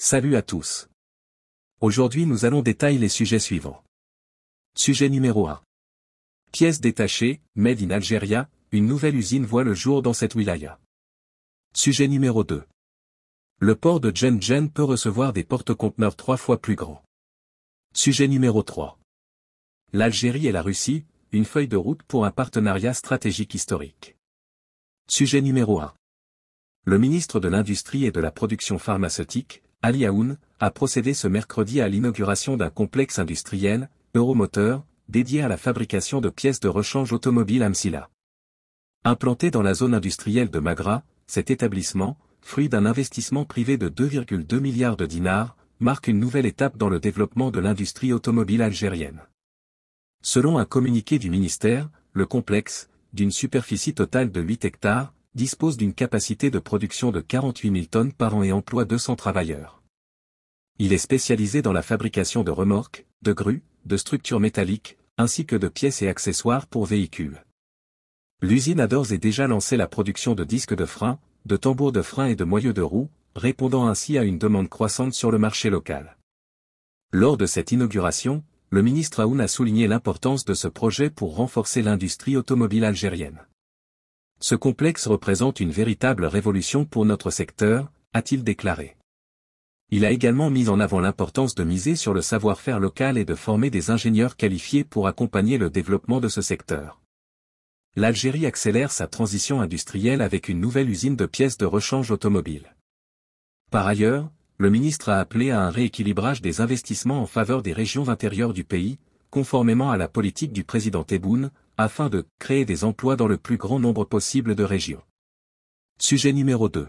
Salut à tous. Aujourd'hui nous allons détailler les sujets suivants. Sujet numéro 1. Pièces détachées, Made in Algeria, une nouvelle usine voit le jour dans cette wilaya. Sujet numéro 2. Le port de Jenjen peut recevoir des porte-conteneurs trois fois plus grands. Sujet numéro 3. L'Algérie et la Russie, une feuille de route pour un partenariat stratégique historique. Sujet numéro 1. Le ministre de l'Industrie et de la Production pharmaceutique, Ali Aoun, a procédé ce mercredi à l'inauguration d'un complexe industriel, Euromoteur, dédié à la fabrication de pièces de rechange automobile Amsila. Implanté dans la zone industrielle de Magra, cet établissement, fruit d'un investissement privé de 2,2 milliards de dinars, marque une nouvelle étape dans le développement de l'industrie automobile algérienne. Selon un communiqué du ministère, le complexe, d'une superficie totale de 8 hectares, dispose d'une capacité de production de 48 000 tonnes par an et emploie 200 travailleurs. Il est spécialisé dans la fabrication de remorques, de grues, de structures métalliques, ainsi que de pièces et accessoires pour véhicules. L'usine a est et déjà lancé la production de disques de frein, de tambours de frein et de moyeux de roues, répondant ainsi à une demande croissante sur le marché local. Lors de cette inauguration, le ministre Aoun a souligné l'importance de ce projet pour renforcer l'industrie automobile algérienne. Ce complexe représente une véritable révolution pour notre secteur, a-t-il déclaré. Il a également mis en avant l'importance de miser sur le savoir-faire local et de former des ingénieurs qualifiés pour accompagner le développement de ce secteur. L'Algérie accélère sa transition industrielle avec une nouvelle usine de pièces de rechange automobile. Par ailleurs, le ministre a appelé à un rééquilibrage des investissements en faveur des régions intérieures du pays, conformément à la politique du président Tebboune, afin de créer des emplois dans le plus grand nombre possible de régions. Sujet numéro 2.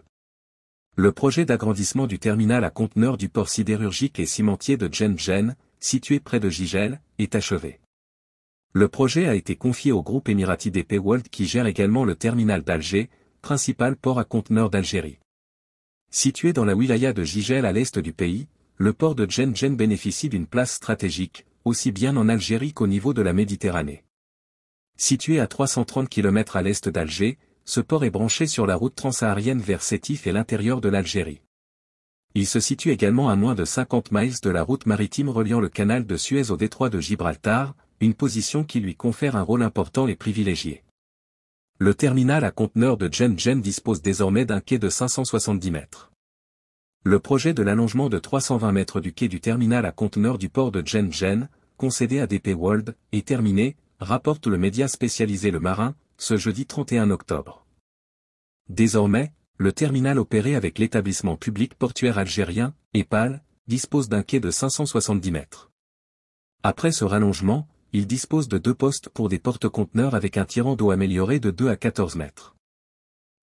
Le projet d'agrandissement du terminal à conteneurs du port sidérurgique et cimentier de Gen, situé près de Gigel, est achevé. Le projet a été confié au groupe Emirati DP World qui gère également le terminal d'Alger, principal port à conteneurs d'Algérie. Situé dans la wilaya de Gigel à l'est du pays, le port de gen bénéficie d'une place stratégique, aussi bien en Algérie qu'au niveau de la Méditerranée. Situé à 330 km à l'est d'Alger, ce port est branché sur la route transsaharienne vers Sétif et l'intérieur de l'Algérie. Il se situe également à moins de 50 miles de la route maritime reliant le canal de Suez au détroit de Gibraltar, une position qui lui confère un rôle important et privilégié. Le terminal à conteneurs de Gen dispose désormais d'un quai de 570 mètres. Le projet de l'allongement de 320 mètres du quai du terminal à conteneurs du port de Genjen concédé à DP World, est terminé, rapporte le média spécialisé Le Marin, ce jeudi 31 octobre. Désormais, le terminal opéré avec l'établissement public portuaire algérien, EPAL, dispose d'un quai de 570 mètres. Après ce rallongement, il dispose de deux postes pour des porte-conteneurs avec un tirant d'eau amélioré de 2 à 14 mètres.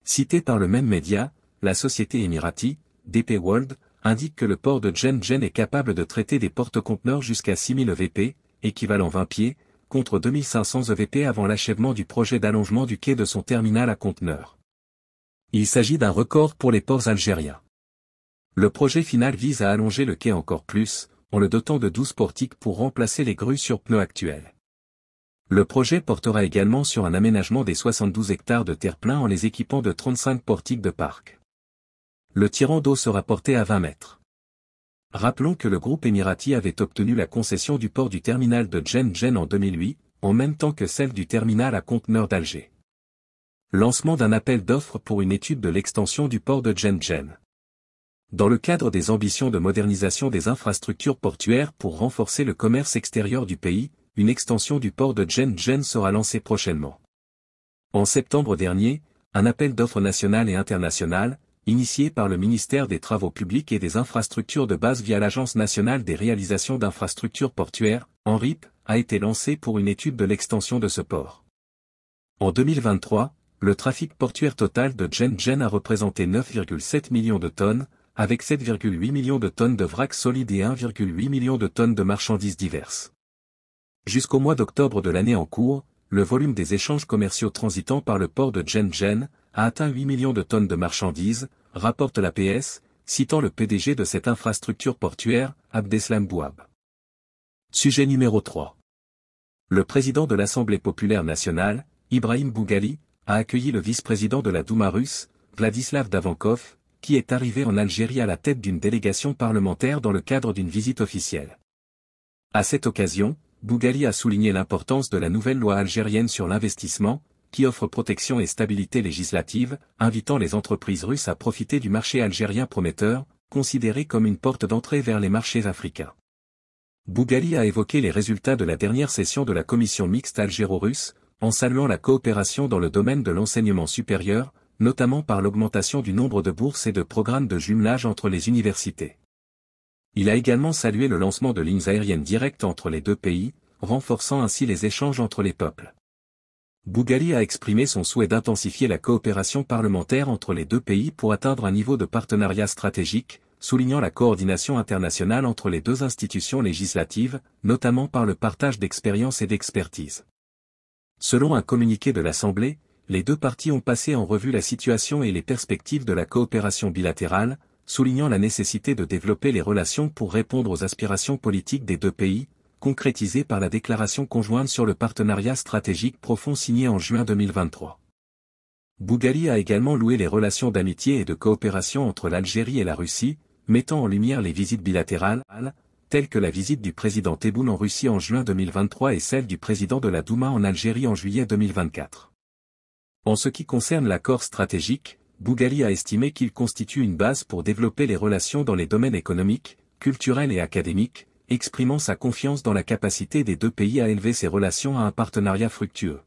Cité par le même média, la société Emirati, DP World, indique que le port de Gen Gen est capable de traiter des porte-conteneurs jusqu'à 6000 VP, équivalent 20 pieds, contre 2500 EVP avant l'achèvement du projet d'allongement du quai de son terminal à conteneurs. Il s'agit d'un record pour les ports algériens. Le projet final vise à allonger le quai encore plus, en le dotant de 12 portiques pour remplacer les grues sur pneus actuels. Le projet portera également sur un aménagement des 72 hectares de terre-plein en les équipant de 35 portiques de parc. Le tirant d'eau sera porté à 20 mètres. Rappelons que le groupe Emirati avait obtenu la concession du port du terminal de Jen en 2008, en même temps que celle du terminal à conteneurs d'Alger. Lancement d'un appel d'offres pour une étude de l'extension du port de Jen. Dans le cadre des ambitions de modernisation des infrastructures portuaires pour renforcer le commerce extérieur du pays, une extension du port de Jen sera lancée prochainement. En septembre dernier, un appel d'offres national et international, initié par le ministère des Travaux publics et des infrastructures de base via l'Agence nationale des réalisations d'infrastructures portuaires, ANRIP, a été lancé pour une étude de l'extension de ce port. En 2023, le trafic portuaire total de Zhenzhen a représenté 9,7 millions de tonnes, avec 7,8 millions de tonnes de vrac solide et 1,8 millions de tonnes de marchandises diverses. Jusqu'au mois d'octobre de l'année en cours, le volume des échanges commerciaux transitant par le port de Zhenzhen a atteint 8 millions de tonnes de marchandises, rapporte la PS, citant le PDG de cette infrastructure portuaire, Abdeslam Bouab. Sujet numéro 3. Le président de l'Assemblée populaire nationale, Ibrahim Bougali, a accueilli le vice-président de la Douma russe, Vladislav Davankov, qui est arrivé en Algérie à la tête d'une délégation parlementaire dans le cadre d'une visite officielle. À cette occasion, Bougali a souligné l'importance de la nouvelle loi algérienne sur l'investissement, qui offre protection et stabilité législative, invitant les entreprises russes à profiter du marché algérien prometteur, considéré comme une porte d'entrée vers les marchés africains. Bougali a évoqué les résultats de la dernière session de la commission mixte algéro-russe, en saluant la coopération dans le domaine de l'enseignement supérieur, notamment par l'augmentation du nombre de bourses et de programmes de jumelage entre les universités. Il a également salué le lancement de lignes aériennes directes entre les deux pays, renforçant ainsi les échanges entre les peuples. Bougali a exprimé son souhait d'intensifier la coopération parlementaire entre les deux pays pour atteindre un niveau de partenariat stratégique, soulignant la coordination internationale entre les deux institutions législatives, notamment par le partage d'expériences et d'expertise. Selon un communiqué de l'Assemblée, les deux parties ont passé en revue la situation et les perspectives de la coopération bilatérale, soulignant la nécessité de développer les relations pour répondre aux aspirations politiques des deux pays, concrétisée par la déclaration conjointe sur le partenariat stratégique profond signé en juin 2023. Bougali a également loué les relations d'amitié et de coopération entre l'Algérie et la Russie, mettant en lumière les visites bilatérales, telles que la visite du président Tebboune en Russie en juin 2023 et celle du président de la Douma en Algérie en juillet 2024. En ce qui concerne l'accord stratégique, Bougali a estimé qu'il constitue une base pour développer les relations dans les domaines économiques, culturels et académiques, exprimant sa confiance dans la capacité des deux pays à élever ses relations à un partenariat fructueux.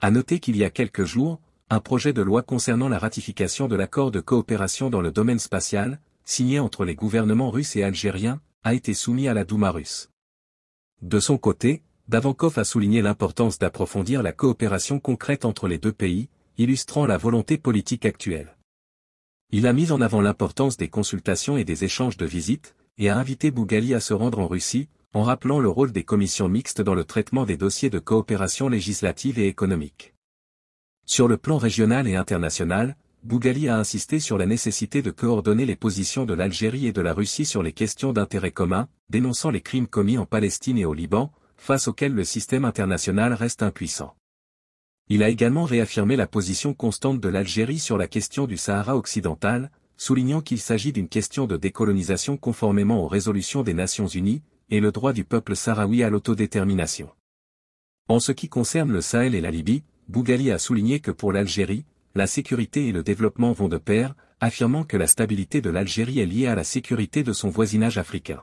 À noter qu'il y a quelques jours, un projet de loi concernant la ratification de l'accord de coopération dans le domaine spatial, signé entre les gouvernements russes et algériens, a été soumis à la Douma russe. De son côté, Davankov a souligné l'importance d'approfondir la coopération concrète entre les deux pays, illustrant la volonté politique actuelle. Il a mis en avant l'importance des consultations et des échanges de visites, et a invité Bougali à se rendre en Russie, en rappelant le rôle des commissions mixtes dans le traitement des dossiers de coopération législative et économique. Sur le plan régional et international, Bougali a insisté sur la nécessité de coordonner les positions de l'Algérie et de la Russie sur les questions d'intérêt commun, dénonçant les crimes commis en Palestine et au Liban, face auxquels le système international reste impuissant. Il a également réaffirmé la position constante de l'Algérie sur la question du Sahara occidental, soulignant qu'il s'agit d'une question de décolonisation conformément aux résolutions des Nations Unies, et le droit du peuple sahraoui à l'autodétermination. En ce qui concerne le Sahel et la Libye, Bougali a souligné que pour l'Algérie, la sécurité et le développement vont de pair, affirmant que la stabilité de l'Algérie est liée à la sécurité de son voisinage africain.